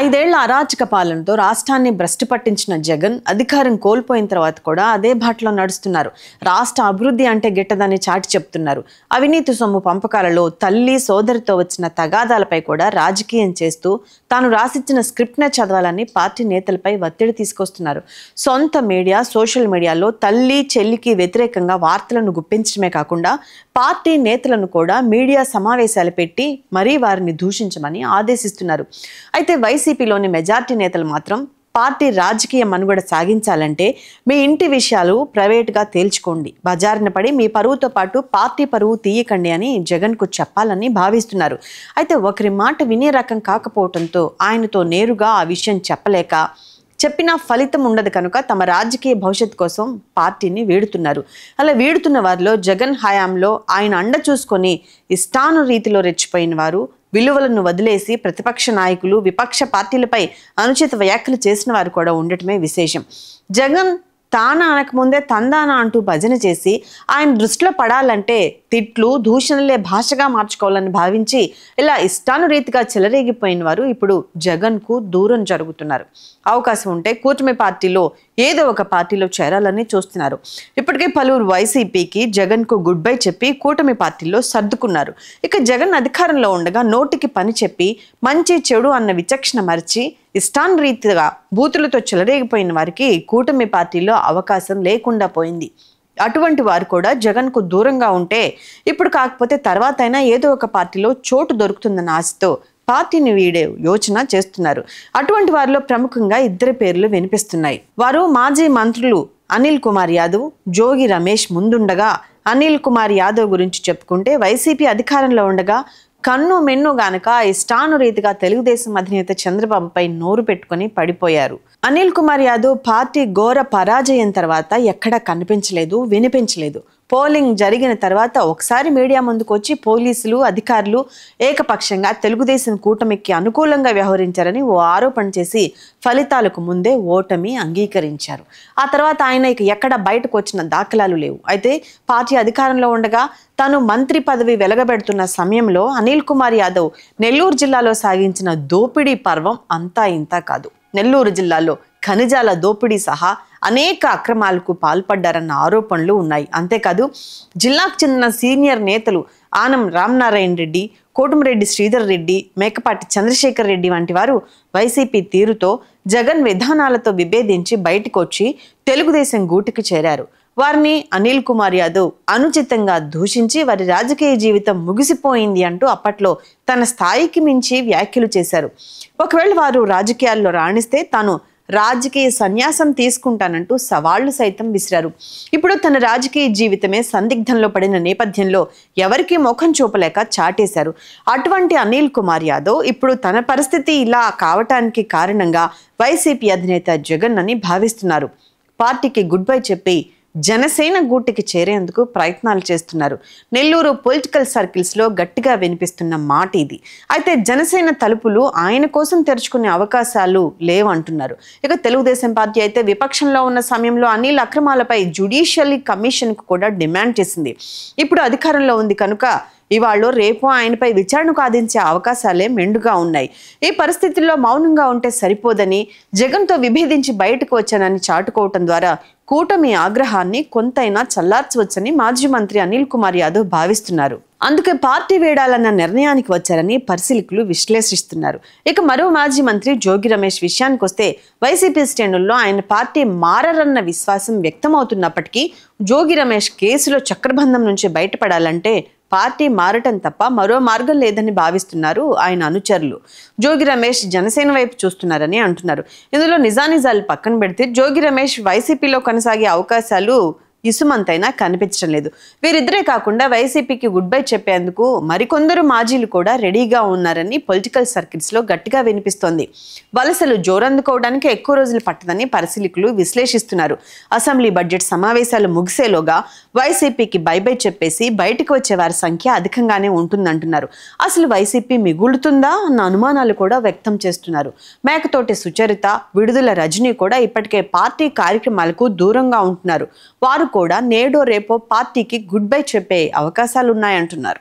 ఐదేళ్ల అరాచక పాలనతో రాష్ట్రాన్ని భ్రష్టు పట్టించిన జగన్ అధికారం కోల్పోయిన తర్వాత కూడా అదే బాటలో నడుస్తున్నారు రాష్ట్ర అభివృద్ధి అంటే గిట్టదని చాటి చెప్తున్నారు అవినీతి సొమ్ము పంపకాలలో తల్లి సోదరితో వచ్చిన తగాదాలపై కూడా రాజకీయం చేస్తూ తాను రాసిచ్చిన స్క్రిప్ట్నే చదవాలని పార్టీ నేతలపై ఒత్తిడి తీసుకొస్తున్నారు సొంత మీడియా సోషల్ మీడియాలో తల్లి చెల్లికి వ్యతిరేకంగా వార్తలను గుప్పించడమే కాకుండా పార్టీ నేతలను కూడా మీడియా సమావేశాలు పెట్టి మరీ వారిని దూషించమని ఆదేశిస్తున్నారు అయితే వైస్ వైసీపీలోని మెజార్టీ నేతలు మాత్రం పార్టీ రాజకీయ మనుగడ సాగించాలంటే మీ ఇంటి విషయాలు ప్రైవేట్గా తేల్చుకోండి బజారిన పడి మీ పరువుతో పాటు పార్టీ పరువు తీయకండి అని జగన్కు చెప్పాలని భావిస్తున్నారు అయితే ఒకరి మాట వినే రకం కాకపోవడంతో ఆయనతో నేరుగా ఆ విషయం చెప్పలేక చెప్పినా ఫలితం ఉండదు కనుక తమ రాజకీయ భవిష్యత్ కోసం పార్టీని వీడుతున్నారు అలా వీడుతున్న వారిలో జగన్ హయాంలో ఆయన అండ చూసుకొని ఇష్టాను రీతిలో రెచ్చిపోయిన వారు విలువలను వదిలేసి ప్రతిపక్ష నాయకులు విపక్ష పార్టీలపై అనుచిత వ్యాఖ్యలు చేసిన వారు కూడా ఉండటమే విశేషం జగన్ తాన అనకముందే తందాన అంటూ భజన చేసి ఆయన దృష్టిలో పడాలంటే తిట్లు దూషణలే భాషగా మార్చుకోవాలని భావించి ఇలా ఇష్టానురీతిగా చెలరేగిపోయిన వారు ఇప్పుడు జగన్కు దూరం జరుగుతున్నారు అవకాశం ఉంటే కూటమి పార్టీలో ఏదో ఒక పార్టీలో చేరాలని చూస్తున్నారు ఇప్పటికే పలువురు వైసీపీకి జగన్కు గుడ్ బై చెప్పి కూటమి పార్టీలో సర్దుకున్నారు ఇక జగన్ అధికారంలో ఉండగా నోటికి పని చెప్పి మంచి చెడు అన్న విచక్షణ మరిచి ఇష్టాన్ రీతిగా బూతులతో చెలరేగిపోయిన వారికి కూటమి పార్టీలో అవకాశం లేకుండా పోయింది అటువంటి వారు కూడా జగన్కు దూరంగా ఉంటే ఇప్పుడు కాకపోతే అయినా ఏదో ఒక పార్టీలో చోటు దొరుకుతుందన్న ఆశతో పార్టీని వీడే యోచన చేస్తున్నారు అటువంటి వారిలో ప్రముఖంగా ఇద్దరి పేర్లు వినిపిస్తున్నాయి వారు మాజీ మంత్రులు అనిల్ కుమార్ యాదవ్ జోగి రమేష్ ముందుండగా అనిల్ కుమార్ యాదవ్ గురించి చెప్పుకుంటే వైసీపీ అధికారంలో ఉండగా కన్ను మెన్ను గనక ఇష్టాను రీతిగా తెలుగుదేశం అధినేత చంద్రబాబుపై నోరు పెట్టుకుని పడిపోయారు అనిల్ కుమార్ యాదవ్ పార్టీ ఘోర పరాజయం తర్వాత ఎక్కడా కనిపించలేదు వినిపించలేదు పోలింగ్ జరిగిన తర్వాత ఒకసారి మీడియా ముందుకు వచ్చి పోలీసులు అధికారులు ఏకపక్షంగా తెలుగుదేశం కూటమికి అనుకూలంగా వ్యవహరించారని ఓ ఆరోపణ చేసి ఫలితాలకు ముందే ఓటమి అంగీకరించారు ఆ తర్వాత ఆయన ఇక ఎక్కడ బయటకు వచ్చిన దాఖలాలు లేవు అయితే పార్టీ అధికారంలో ఉండగా తను మంత్రి పదవి వెలగబెడుతున్న సమయంలో అనిల్ కుమార్ యాదవ్ నెల్లూరు జిల్లాలో సాగించిన దోపిడీ పర్వం అంతా ఇంతా కాదు నెల్లూరు జిల్లాలో ఖనిజాల దోపిడీ సహా అనేక అక్రమాలకు పాల్పడ్డారన్న ఆరోపణలు ఉన్నాయి అంతేకాదు జిల్లాకు చెందిన సీనియర్ నేతలు ఆనం రామనారాయణ రెడ్డి కోటమిరెడ్డి శ్రీధర్ రెడ్డి మేకపాటి చంద్రశేఖర్ రెడ్డి వంటి వారు వైసీపీ తీరుతో జగన్ విధానాలతో విభేదించి బయటకొచ్చి తెలుగుదేశం గూటికి చేరారు వారిని అనిల్ కుమార్ యాదవ్ అనుచితంగా దూషించి వారి రాజకీయ జీవితం ముగిసిపోయింది అంటూ అప్పట్లో తన స్థాయికి మించి వ్యాఖ్యలు చేశారు ఒకవేళ వారు రాజకీయాల్లో రాణిస్తే తాను రాజకీయ సన్యాసం తీసుకుంటానంటూ సవాళ్లు సైతం విసిరారు ఇప్పుడు తన రాజకీయ జీవితమే సందిగ్ధంలో పడిన నేపథ్యంలో ఎవరికీ ముఖం చూపలేక చాటేశారు అటువంటి అనిల్ కుమార్ యాదవ్ ఇప్పుడు తన పరిస్థితి ఇలా కావటానికి కారణంగా వైసీపీ అధినేత జగన్ అని భావిస్తున్నారు పార్టీకి గుడ్ బై చెప్పి జనసేన గూటికి చేరేందుకు ప్రయత్నాలు చేస్తున్నారు నెల్లూరు పొలిటికల్ సర్కిల్స్లో గట్టిగా వినిపిస్తున్న మాట ఇది అయితే జనసేన తలుపులు ఆయన కోసం తెరుచుకునే అవకాశాలు లేవంటున్నారు ఇక తెలుగుదేశం పార్టీ అయితే విపక్షంలో ఉన్న సమయంలో అనిల్ అక్రమాలపై జ్యుడిషియల్ కమిషన్కు కూడా డిమాండ్ చేసింది ఇప్పుడు అధికారంలో ఉంది కనుక ఇవాళ రేపు ఆయనపై విచారణకు ఆదించే అవకాశాలే మెండుగా ఉన్నాయి ఈ పరిస్థితుల్లో మౌనంగా ఉంటే సరిపోదని జగన్తో విభేదించి బయటకు వచ్చానని చాటుకోవటం ద్వారా కూటమి ఆగ్రహాన్ని కొంతైనా చల్లార్చవచ్చని మాజీ మంత్రి అనిల్ కుమార్ యాదవ్ భావిస్తున్నారు అందుకే పార్టీ వేడాలన్న నిర్ణయానికి వచ్చారని పరిశీలకులు విశ్లేషిస్తున్నారు ఇక మరో మాజీ మంత్రి జోగి రమేష్ విషయానికి వస్తే వైసీపీ శ్రేణుల్లో ఆయన పార్టీ మారరన్న విశ్వాసం వ్యక్తమవుతున్నప్పటికీ జోగి రమేష్ కేసులో చక్రబంధం నుంచి బయటపడాలంటే పార్టీ మారటం తప్ప మరో మార్గం లేదని భావిస్తున్నారు ఆయన అనుచరులు జోగి రమేష్ జనసేన వైపు చూస్తున్నారని అంటున్నారు ఇందులో నిజానిజాలు పక్కన పెడితే జోగి రమేష్ వైసీపీలో కొనసాగే అవకాశాలు ఇసుమంతైనా కనిపించడం లేదు వీరిద్దరే కాకుండా వైసీపీకి గుడ్ బై చెప్పేందుకు మరికొందరు మాజీలు కూడా రెడీగా ఉన్నారని పొలిటికల్ సర్కిల్స్లో గట్టిగా వినిపిస్తోంది వలసలు జోరందుకోవడానికి ఎక్కువ రోజులు పట్టదని పరిశీలికులు విశ్లేషిస్తున్నారు అసెంబ్లీ బడ్జెట్ సమావేశాలు ముగిసేలోగా వైసీపీకి బై బై చెప్పేసి బయటకు వచ్చే వారి సంఖ్య అధికంగానే ఉంటుందంటున్నారు అసలు వైసీపీ మిగులుతుందా అన్న అనుమానాలు కూడా వ్యక్తం చేస్తున్నారు మేకతోటి సుచరిత విడుదల రజనీ కూడా ఇప్పటికే పార్టీ కార్యక్రమాలకు దూరంగా ఉంటున్నారు వారు కూడా నేడో రేపో పార్టీకి గుడ్ బై చెప్పే అవకాశాలున్నాయంటున్నారు